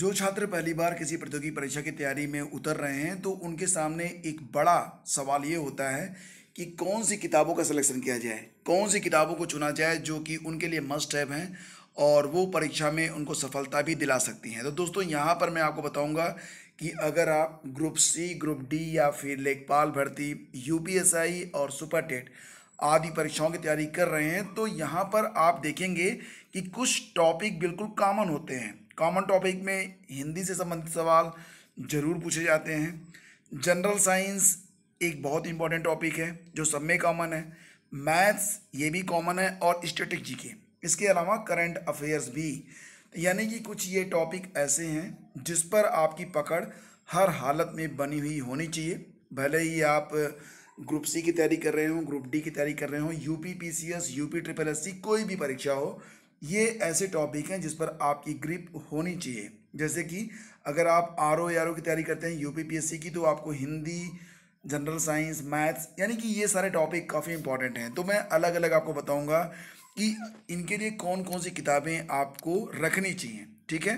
जो छात्र पहली बार किसी प्रतियोगी परीक्षा की तैयारी में उतर रहे हैं तो उनके सामने एक बड़ा सवाल ये होता है कि कौन सी किताबों का सिलेक्शन किया जाए कौन सी किताबों को चुना जाए जो कि उनके लिए मस्ट हैव हैं और वो परीक्षा में उनको सफलता भी दिला सकती हैं तो दोस्तों यहाँ पर मैं आपको बताऊँगा कि अगर आप ग्रुप सी ग्रुप डी या फिर लेखपाल भर्ती यू और सुपर टेट आदि परीक्षाओं की तैयारी कर रहे हैं तो यहाँ पर आप देखेंगे कि कुछ टॉपिक बिल्कुल कॉमन होते हैं कॉमन टॉपिक में हिंदी से संबंधित सवाल जरूर पूछे जाते हैं जनरल साइंस एक बहुत इंपॉर्टेंट टॉपिक है जो सब में कॉमन है मैथ्स ये भी कॉमन है और स्टेटिक जी के इसके अलावा करंट अफेयर्स भी यानी कि कुछ ये टॉपिक ऐसे हैं जिस पर आपकी पकड़ हर हालत में बनी हुई होनी चाहिए भले ही आप ग्रुप सी की तैयारी कर रहे हो ग्रुप डी की तैयारी कर रहे हो UP PCS UP triple S C कोई भी परीक्षा हो ये ऐसे टॉपिक हैं जिस पर आपकी ग्रिप होनी चाहिए जैसे कि अगर आप आर ओ आर ओ की तैयारी करते हैं सी की तो आपको हिंदी जनरल साइंस मैथ्स यानी कि ये सारे टॉपिक काफ़ी इंपॉर्टेंट हैं तो मैं अलग अलग आपको बताऊंगा कि इनके लिए कौन कौन सी किताबें आपको रखनी चाहिए ठीक है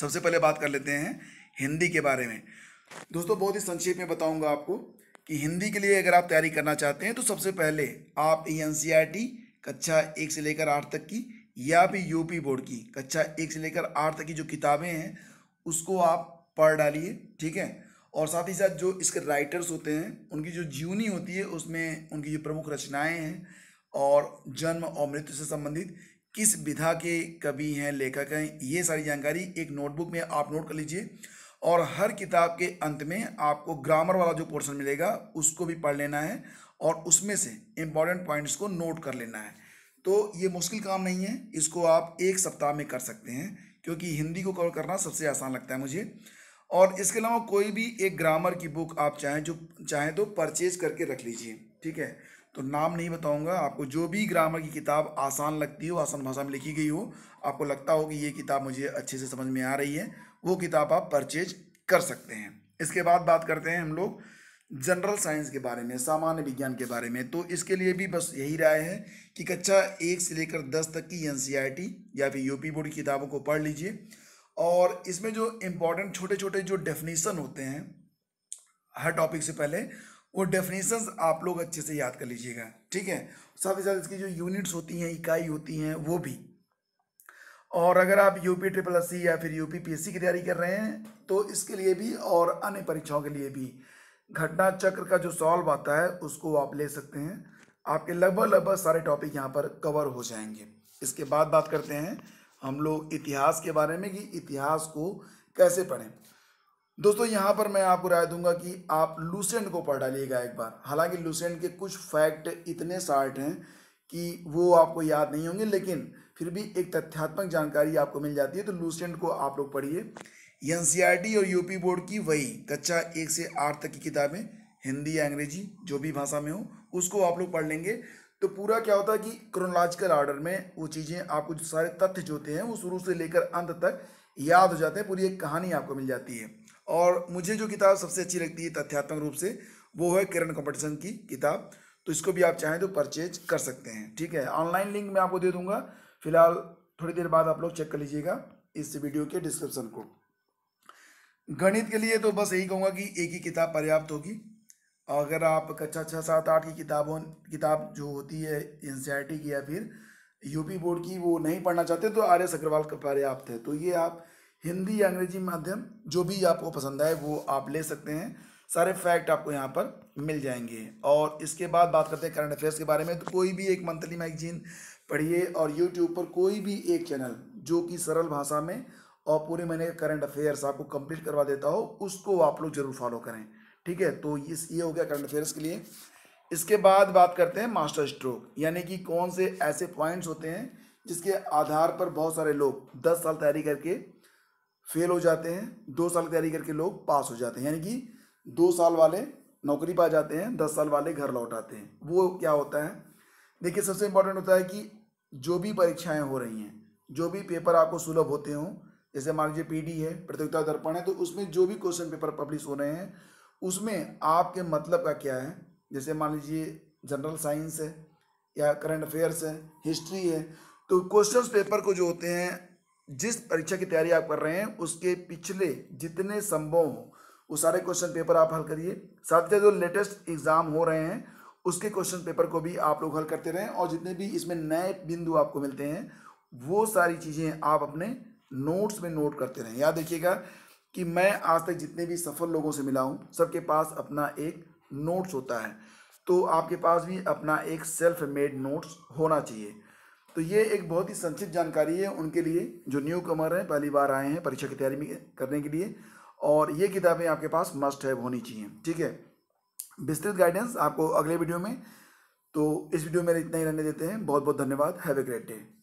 सबसे पहले बात कर लेते हैं हिंदी के बारे में दोस्तों बहुत ही संक्षेप में बताऊंगा आपको कि हिंदी के लिए अगर आप तैयारी करना चाहते हैं तो सबसे पहले आप E N C R T कक्षा एक से लेकर आठ तक की या फिर यूपी बोर्ड की कक्षा एक से लेकर आठ तक की जो किताबें हैं उसको आप पढ़ डालिए ठीक है और साथ ही साथ जो इसके राइटर्स होते हैं उनकी जो जीवनी होती है उसमें उनकी जो प्रमुख रचनाएं हैं और जन्म और मृत्यु से संबंधित किस विधा के कवि हैं लेखक हैं ये सारी जानकारी एक नोटबुक में आप नोट कर लीजिए और हर किताब के अंत में आपको ग्रामर वाला जो पोर्शन मिलेगा उसको भी पढ़ लेना है और उसमें से इम्पॉर्टेंट पॉइंट्स को नोट कर लेना है तो ये मुश्किल काम नहीं है इसको आप एक सप्ताह में कर सकते हैं क्योंकि हिंदी को कवर करना सबसे आसान लगता है मुझे और इसके अलावा कोई भी एक ग्रामर की बुक आप चाहें जो चाहें तो परचेज करके रख लीजिए ठीक है तो नाम नहीं बताऊंगा आपको जो भी ग्रामर की किताब आसान लगती हो आसान भाषा में लिखी गई हो आपको लगता हो कि ये किताब मुझे अच्छे से समझ में आ रही है वो किताब आप परचेज कर सकते हैं इसके बाद बात करते हैं हम लोग जनरल साइंस के बारे में सामान्य विज्ञान के बारे में तो इसके लिए भी बस यही राय है कि कक्षा एक से लेकर दस तक की एन e या फिर यूपी बोर्ड की किताबों को पढ़ लीजिए और इसमें जो इम्पोर्टेंट छोटे छोटे जो डेफिनेशन होते हैं हर टॉपिक से पहले वो डेफिनेशन आप लोग अच्छे से याद कर लीजिएगा ठीक है साथ ही साथ इसकी जो यूनिट्स होती हैं इकाई होती हैं वो भी और अगर आप यूपी ट्रिपल एस या फिर यूपी पीएससी की तैयारी कर रहे हैं तो इसके लिए भी और अन्य परीक्षाओं के लिए भी घटना चक्र का जो सॉल्व आता है उसको आप ले सकते हैं आपके लगभग लगभग सारे टॉपिक यहाँ पर कवर हो जाएंगे इसके बाद बात करते हैं हम लोग इतिहास के बारे में कि इतिहास को कैसे पढ़ें दोस्तों यहाँ पर मैं आपको राय दूंगा कि आप लूसेंट को पढ़ डालिएगा एक बार हालांकि लूसेंट के कुछ फैक्ट इतने शार्ट हैं कि वो आपको याद नहीं होंगे लेकिन फिर भी एक तथ्यात्मक जानकारी आपको मिल जाती है तो लूसेंट को आप लोग पढ़िए एनसीईआरटी e और यूपी बोर्ड की वही कक्षा एक से आठ तक की किताबें हिंदी या अंग्रेजी जो भी भाषा में हो उसको आप लोग पढ़ लेंगे तो पूरा क्या होता है कि क्रोनोलॉजिकल ऑर्डर में वो चीज़ें आपको जो सारे तथ्य जो होते हैं वो शुरू से लेकर अंत तक याद हो जाते हैं पूरी एक कहानी आपको मिल जाती है और मुझे जो किताब सबसे अच्छी लगती है तथ्यात्मक रूप से वो है किरण कॉम्पटिशन की किताब तो इसको भी आप चाहें तो परचेज कर सकते हैं ठीक है ऑनलाइन लिंक मैं आपको दे दूंगा फिलहाल थोड़ी देर बाद आप लोग चेक कर लीजिएगा इस वीडियो के डिस्क्रिप्शन को गणित के लिए तो बस यही कहूँगा कि एक ही किताब पर्याप्त होगी अगर आप कक्षा छः सात आठ की किताबों किताब जो होती है एन की या फिर यूपी बोर्ड की वो नहीं पढ़ना चाहते तो आर्य अग्रवाल का पर्याप्त है तो ये आप हिंदी या अंग्रेजी माध्यम जो भी आपको पसंद आए वो आप ले सकते हैं सारे फैक्ट आपको यहाँ पर मिल जाएंगे और इसके बाद बात करते हैं करंट अफेयर्स के बारे में तो कोई भी एक मंथली मैगजीन पढ़िए और यूट्यूब पर कोई भी एक चैनल जो कि सरल भाषा में और पूरे मैंने करंट अफेयर्स आपको कंप्लीट करवा देता हो उसको आप लोग जरूर फॉलो करें ठीक है तो इस ये हो गया करंट अफेयर्स के लिए इसके बाद बात करते हैं मास्टर स्ट्रोक यानी कि कौन से ऐसे पॉइंट्स होते हैं जिसके आधार पर बहुत सारे लोग दस साल तैयारी करके फेल हो जाते हैं दो साल तैयारी करके लोग पास हो जाते हैं यानी कि दो साल वाले नौकरी पा जाते हैं दस साल वाले घर लौट आते हैं वो क्या होता है देखिए सबसे इम्पोर्टेंट होता है कि जो भी परीक्षाएं हो रही हैं जो भी पेपर आपको सुलभ होते हों जैसे मान लीजिए पीडी है प्रतियोगिता दर्पण है तो उसमें जो भी क्वेश्चन पेपर पब्लिश हो रहे हैं उसमें आपके मतलब का क्या है जैसे मान लीजिए जनरल साइंस है या करंट अफेयर्स है हिस्ट्री है तो क्वेश्चन पेपर को जो होते हैं जिस परीक्षा की तैयारी आप कर रहे हैं उसके पिछले जितने संभव हो वो सारे क्वेश्चन पेपर आप हल करिए साथ ही जो लेटेस्ट एग्ज़ाम हो रहे हैं उसके क्वेश्चन पेपर को भी आप लोग हल करते रहें और जितने भी इसमें नए बिंदु आपको मिलते हैं वो सारी चीज़ें आप अपने नोट्स में नोट करते रहें याद रखिएगा कि मैं आज तक जितने भी सफल लोगों से मिला हूँ सबके पास अपना एक नोट्स होता है तो आपके पास भी अपना एक सेल्फ मेड नोट्स होना चाहिए तो ये एक बहुत ही संक्षिप्त जानकारी है उनके लिए जो न्यू कमर हैं पहली बार आए हैं परीक्षा की तैयारी में करने के लिए और ये किताबें आपके पास मस्ट हैव होनी चाहिए ठीक है विस्तृत गाइडेंस आपको अगले वीडियो में तो इस वीडियो में इतना ही रहने देते हैं बहुत बहुत धन्यवाद हैव ए ग्रेट डे